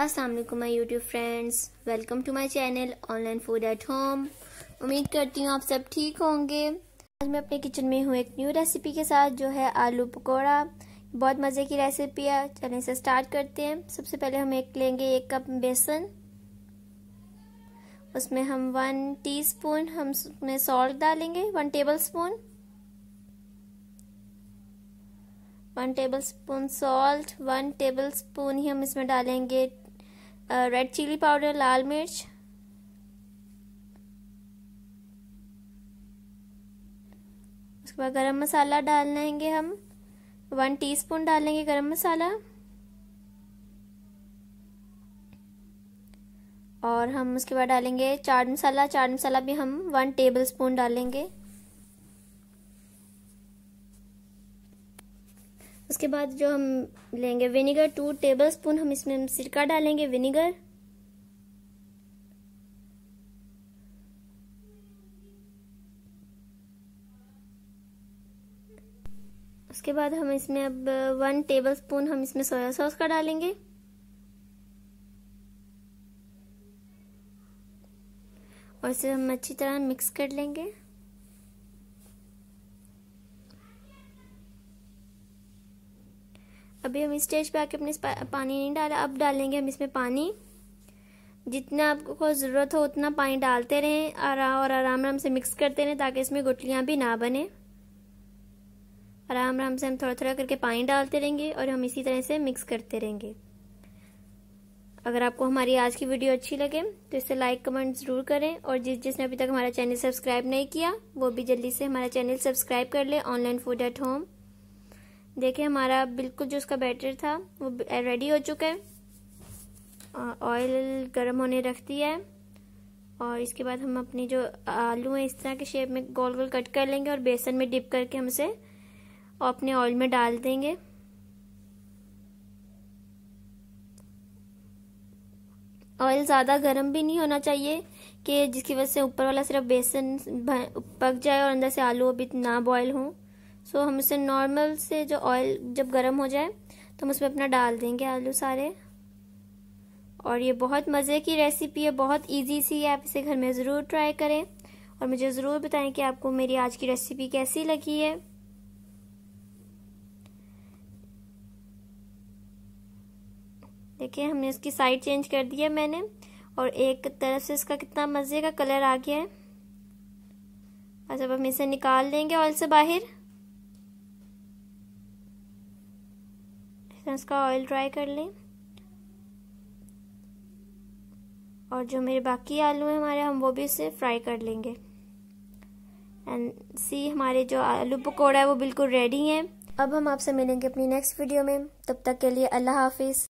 अस्सलाम वालेकुम my YouTube friends welcome to my channel online food at home उम्मीद करती हूँ आप सब ठीक होंगे आज मैं अपने किचन में हूँ एक न्यू रेसिपी के साथ जो है आलू पकौड़ा बहुत मज़े की रेसिपी है चलें इसे स्टार्ट करते हैं सबसे पहले हम एक लेंगे एक कप बेसन उसमें हम वन स्पून हम उसमें सॉल्ट डालेंगे one tablespoon one tablespoon salt one tablespoon ही हम इसमें डालेंगे रेड चिली पाउडर लाल मिर्च उसके बाद गरम मसाला डाल लेंगे हम वन टीस्पून डालेंगे गरम मसाला और हम उसके बाद डालेंगे चाट मसाला चाट मसाला भी हम वन टेबल स्पून डालेंगे उसके बाद जो हम लेंगे विनेगर टू टेबल स्पून हम इसमें सिरका डालेंगे विनेगर उसके बाद हम इसमें अब वन टेबल स्पून हम इसमें सोया सॉस का डालेंगे और इसे हम अच्छी तरह मिक्स कर लेंगे अभी हम स्टेज पे आके अपने पानी नहीं डाला अब डालेंगे हम इसमें पानी जितना आपको ज़रूरत हो उतना पानी डालते रहें और आराम आराम से मिक्स करते रहें ताकि इसमें गुटलियाँ भी ना बने आराम आराम से हम थोड़ा थोड़ा करके पानी डालते रहेंगे और हम इसी तरह से मिक्स करते रहेंगे अगर आपको हमारी आज की वीडियो अच्छी लगे तो इसे लाइक कमेंट ज़रूर करें और जिस जिसने अभी तक हमारा चैनल सब्सक्राइब नहीं किया वो भी जल्दी से हमारा चैनल सब्सक्राइब कर ले ऑनलाइन फूड एट होम देखिए हमारा बिल्कुल जो उसका बैटर था वो रेडी हो चुका है ऑयल गर्म होने रख दिया है और इसके बाद हम अपनी जो आलू हैं इस तरह के शेप में गोल गोल कट कर लेंगे और बेसन में डिप करके हम उसे अपने ऑयल में डाल देंगे ऑयल ज़्यादा गर्म भी नहीं होना चाहिए कि जिसकी वजह से ऊपर वाला सिर्फ बेसन पक जाए और अंदर से आलू अभी ना बॉयल हों सो हम इसे नॉर्मल से जो ऑयल जब गर्म हो जाए तो हम उसमें अपना डाल देंगे आलू सारे और ये बहुत मज़े की रेसिपी है बहुत इजी सी है आप इसे घर में ज़रूर ट्राई करें और मुझे ज़रूर बताएं कि आपको मेरी आज की रेसिपी कैसी लगी है देखिए हमने इसकी साइड चेंज कर दी है मैंने और एक तरफ से इसका कितना मज़े का कलर आ गया है अच्छा अब हम इसे निकाल लेंगे ऑयल से बाहर सेकंड्स का ऑयल ड्राई कर लें और जो मेरे बाकी आलू हैं हमारे हम वो भी इसे फ्राई कर लेंगे एंड सी हमारे जो आलू पकौड़ा है वो बिल्कुल रेडी हैं अब हम आपसे मिलेंगे अपनी नेक्स्ट वीडियो में तब तक के लिए अल्लाह हाफिज़